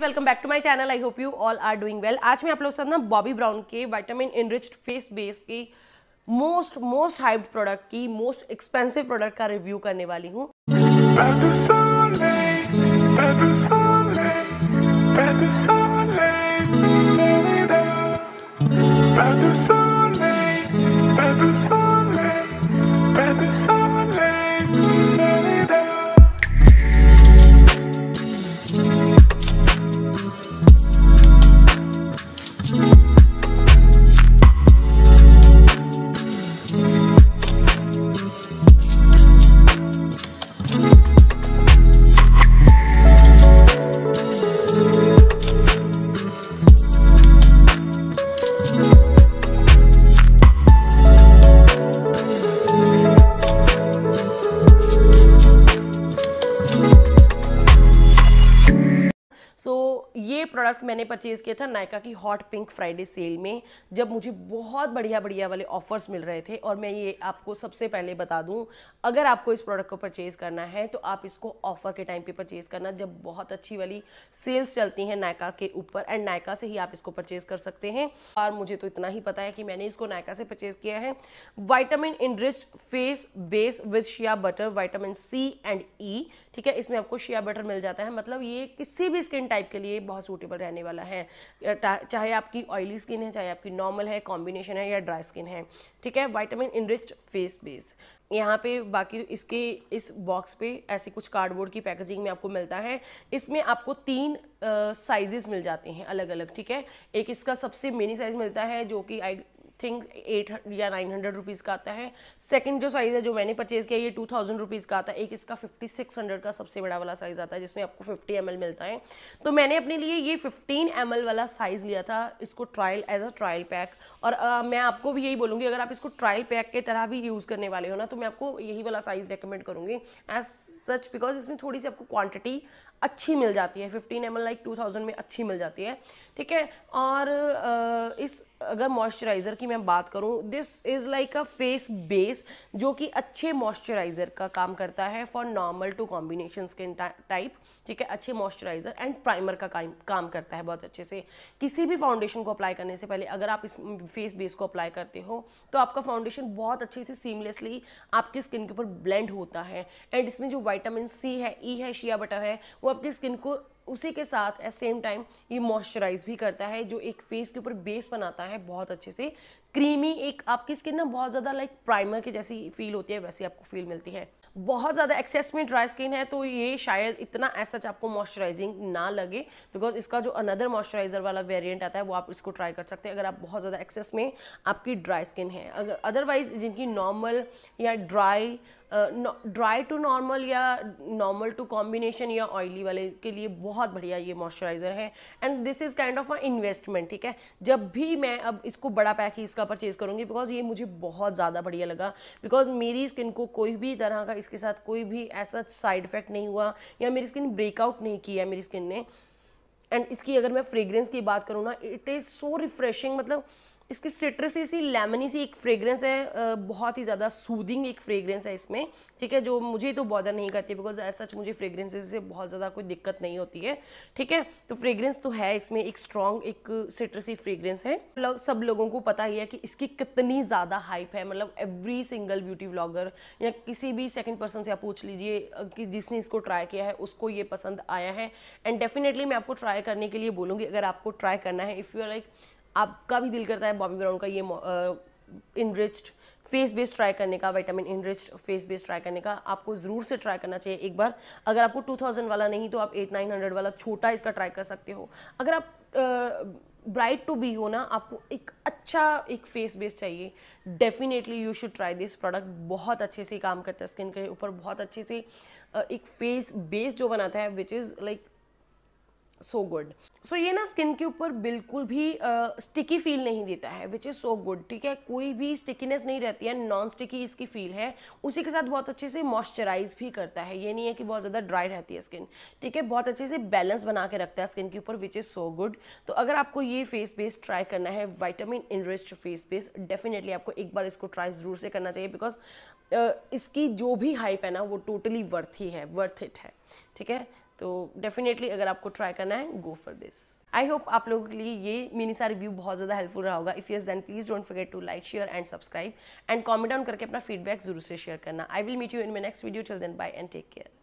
welcome back to my channel I hope you all are doing well आज मैं आप लोगों के साथ ना बॉबी ब्राउन के विटामिन इनरिच्ड फेस बेस की मोस्ट मोस्ट हाइप्ड प्रोडक्ट की मोस्ट एक्सपेंसिव प्रोडक्ट का रिव्यू करने वाली हूँ Better सो so, ये प्रोडक्ट मैंने परचेज़ किया था नायका की हॉट पिंक फ्राइडे सेल में जब मुझे बहुत बढ़िया बढ़िया वाले ऑफर्स मिल रहे थे और मैं ये आपको सबसे पहले बता दूँ अगर आपको इस प्रोडक्ट को परचेज़ करना है तो आप इसको ऑफर के टाइम पे परचेज़ करना जब बहुत अच्छी वाली सेल्स चलती हैं नायका के ऊपर एंड नायका से ही आप इसको परचेज़ कर सकते हैं और मुझे तो इतना ही पता है कि मैंने इसको नायका से परचेज़ किया है vitamin enrich face base with shea butter vitamin C and E ठीक है इसमें आपको शिया बटर मिल जाता है मतलब ये किसी भी स्किन टाइप के लिए बहुत सूटेबल रहने वाला है चाहे आपकी ऑयली स्किन है चाहे आपकी नॉर्मल है कॉम्बिनेशन है या ड्राई स्किन है ठीक है वाइटामिन इनरिच फेस बेस यहाँ पे बाकी इसके इस बॉक्स पे ऐसे कुछ कार्डबोर्ड की पैकेजिंग में आपको मिलता है इसमें आपको तीन साइजेस मिल जाते हैं अलग अलग ठीक है एक इसका सबसे मिनी साइज मिलता है जो कि आई थिंक एट या नाइन हंड्रेड रुपीज़ का आता है सेकंड जो साइज़ है जो मैंने परचेज़ किया ये टू थाउजेंड रुपीज़ का आता है एक इसका फिफ्टी सिक्स हंड्रेड का सबसे बड़ा वाला साइज़ आता है जिसमें आपको फिफ्टी एम मिलता है तो मैंने अपने लिए ये फिफ्टीन एम वाला साइज़ लिया था इसको trial as a trial pack और आ, मैं आपको भी यही बोलूँगी अगर आप इसको ट्रायल पैक के तरह भी यूज़ करने वाले हो ना तो मैं आपको यही वाला साइज़ रिकमेंड करूँगी एज सच बिकॉज इसमें थोड़ी सी आपको क्वान्टिटी अच्छी मिल जाती है fifteen M like two thousand में अच्छी मिल जाती है ठीक है और इस अगर मॉइस्चराइज़र की की मैं बात करूँ this is like a face base जो कि अच्छे मॉइस्चराइज़र का काम करता है for normal to combination skin type ठीक है अच्छे मॉइस्चराइज़र एंड प्राइमर का काम करता है बहुत अच्छे से किसी भी फाउंडेशन को अप्लाई करने से पहले अगर आप इस फेस बेस को अप्लाई करते हो तो आपका फाउंडेशन बहुत अच्छे से सीमलेसली आपकी स्किन के ऊपर ब्लेंड होता है एंड इसमें जो वाइटामिन सी है ई e है शिया बटर है वो आपकी स्किन को उसी के साथ एट सेम टाइम ये मॉइस्चराइज भी करता है जो एक फेस के ऊपर बेस बनाता है बहुत अच्छे से क्रीमी एक आपकी स्किन ना बहुत ज़्यादा लाइक प्राइमर की जैसी फील होती है वैसी आपको फील मिलती है बहुत ज़्यादा एक्सेस में ड्राई स्किन है तो ये शायद इतना ऐसा सच आपको मॉइस्चराइजिंग ना लगे बिकॉज इसका जो अनदर मॉइस्चराइजर वाला वेरिएंट आता है वो आप इसको ट्राई कर सकते हैं अगर आप बहुत ज़्यादा एक्सेस में आपकी ड्राई स्किन है अगर अदरवाइज जिनकी नॉर्मल या ड्राई ड्राई टू नॉर्मल या नॉर्मल टू कॉम्बिनेशन या ऑयली वाले के लिए बहुत बढ़िया ये मॉइस्चराइज़र है and this is kind of a investment ठीक है जब भी मैं अब इसको बड़ा पैक ही इसका परचेज़ करूँगी बिकॉज ये मुझे बहुत ज़्यादा बढ़िया लगा बिकॉज मेरी स्किन को कोई भी तरह का इसके साथ कोई भी ऐसा साइड इफ़ेक्ट नहीं हुआ या मेरी स्किन ब्रेकआउट नहीं किया मेरी स्किन ने एंड इसकी अगर मैं फ्रेग्रेंस की बात करूँ ना इट इज़ सो रिफ्रेशिंग मतलब इसकी सिट्रस सी लेमनी सी एक फ्रेगरेंस है बहुत ही ज़्यादा सूदिंग एक फ्रेगरेंस है इसमें ठीक है जो मुझे तो बॉदर नहीं करती बिकॉज एज सच मुझे फ्रेगरेंसेस से बहुत ज़्यादा कोई दिक्कत नहीं होती है ठीक है तो फ्रेगरेंस तो है इसमें एक स्ट्रॉन्ग एक सिट्रसी फ्रेगरेंस है लग, सब लोगों को पता ही है कि इसकी कितनी ज़्यादा हाइप है मतलब एवरी सिंगल ब्यूटी ब्लॉगर या किसी भी सेकेंड पर्सन से आप पूछ लीजिए कि जिसने इसको ट्राई किया है उसको ये पसंद आया है एंड डेफिनेटली मैं आपको ट्राई करने के लिए बोलूँगी अगर आपको ट्राई करना है इफ़ यू आर लाइक आपका भी दिल करता है बॉबी ब्राउन का ये इनरिच्ड फेस बेस ट्राई करने का vitamin enriched face base try करने का आपको ज़रूर से ट्राई करना चाहिए एक बार अगर आपको 2000 वाला नहीं तो आप एट नाइन हंड्रेड वाला छोटा इसका ट्राई कर सकते हो अगर आप ब्राइट टू बी हो ना आपको एक अच्छा एक फेस बेस चाहिए definitely you should try this product बहुत अच्छे से काम करता है स्किन के ऊपर बहुत अच्छे से एक फेस बेस जो बनाता है which is like so good so ये ना स्किन के ऊपर बिल्कुल भी स्टिकी uh, फील नहीं देता है विच इज़ सो गुड ठीक है कोई भी स्टिकीनेस नहीं रहती है नॉन स्टिकी इसकी फील है उसी के साथ बहुत अच्छे से मॉइस्चराइज भी करता है ये नहीं है कि बहुत ज़्यादा ड्राई रहती है स्किन ठीक है बहुत अच्छे से बैलेंस बना के रखता है स्किन के ऊपर विच इज़ सो गुड तो अगर आपको ये फेस बेस ट्राई करना है vitamin enriched face base definitely आपको एक बार इसको ट्राई ज़रूर से करना चाहिए बिकॉज uh, इसकी जो भी हाइप है ना वो टोटली वर्थ ही है वर्थ इट है ठीक है तो डेफिनेटली अगर आपको ट्राई करना है go for this I hope आप लोगों के लिए ये मिनी सा रिव्यू बहुत ज़्यादा हेल्पफुल रहा होगा if yes then please don't forget to like share and subscribe and comment down करके अपना फीडबैक जरूर से शेयर करना I will meet you in my next video till then bye and take care